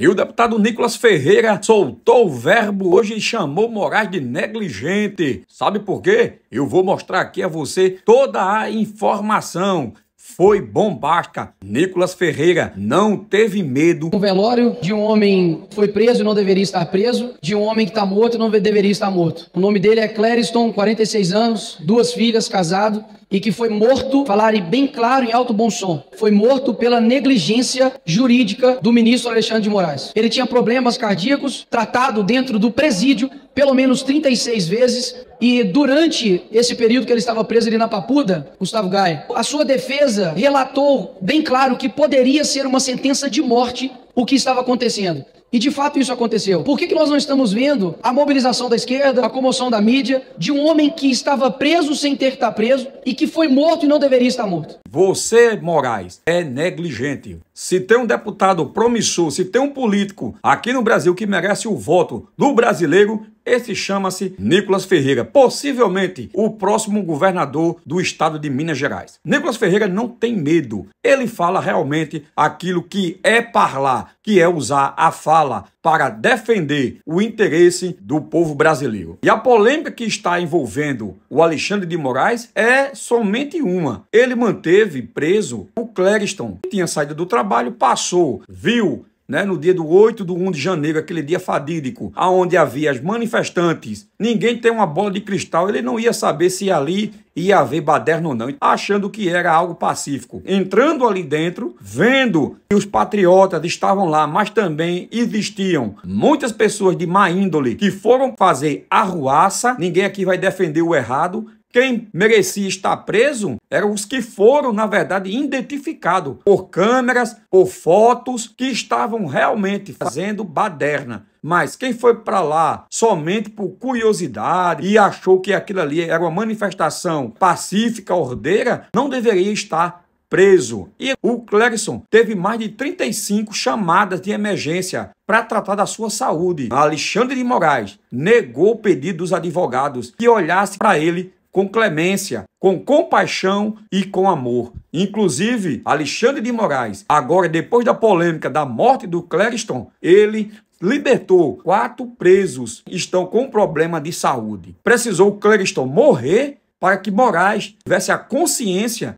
E o deputado Nicolas Ferreira soltou o verbo hoje e chamou Moraes de negligente. Sabe por quê? Eu vou mostrar aqui a você toda a informação. Foi bombástica. Nicolas Ferreira não teve medo. Um velório de um homem foi preso e não deveria estar preso, de um homem que está morto e não deveria estar morto. O nome dele é Clériston, 46 anos, duas filhas, casado e que foi morto, falarem bem claro em alto bom som, foi morto pela negligência jurídica do ministro Alexandre de Moraes. Ele tinha problemas cardíacos, tratado dentro do presídio pelo menos 36 vezes e durante esse período que ele estava preso ali na Papuda, Gustavo Gaia, a sua defesa relatou bem claro que poderia ser uma sentença de morte o que estava acontecendo. E de fato isso aconteceu. Por que, que nós não estamos vendo a mobilização da esquerda, a comoção da mídia, de um homem que estava preso sem ter que estar tá preso e que foi morto e não deveria estar morto? Você, Moraes, é negligente. Se tem um deputado promissor, se tem um político aqui no Brasil que merece o voto do brasileiro, esse chama-se Nicolas Ferreira, possivelmente o próximo governador do estado de Minas Gerais. Nicolas Ferreira não tem medo, ele fala realmente aquilo que é parlar, que é usar a fala para defender o interesse do povo brasileiro. E a polêmica que está envolvendo o Alexandre de Moraes é somente uma. Ele manteve preso o Clériston, que tinha saído do trabalho, passou, viu né, no dia do 8 do 1 de janeiro, aquele dia fadídico, aonde havia as manifestantes, ninguém tem uma bola de cristal, ele não ia saber se ali ia haver baderna ou não, achando que era algo pacífico. Entrando ali dentro, vendo que os patriotas estavam lá, mas também existiam muitas pessoas de má índole que foram fazer arruaça, ninguém aqui vai defender o errado, quem merecia estar preso eram os que foram, na verdade, identificados por câmeras, por fotos que estavam realmente fazendo baderna. Mas quem foi para lá somente por curiosidade e achou que aquilo ali era uma manifestação pacífica, ordeira, não deveria estar preso. E o Clérison teve mais de 35 chamadas de emergência para tratar da sua saúde. Alexandre de Moraes negou o pedido dos advogados que olhasse para ele com clemência, com compaixão e com amor. Inclusive, Alexandre de Moraes, agora depois da polêmica da morte do Clériston, ele libertou quatro presos que estão com problema de saúde. Precisou Clériston morrer para que Moraes tivesse a consciência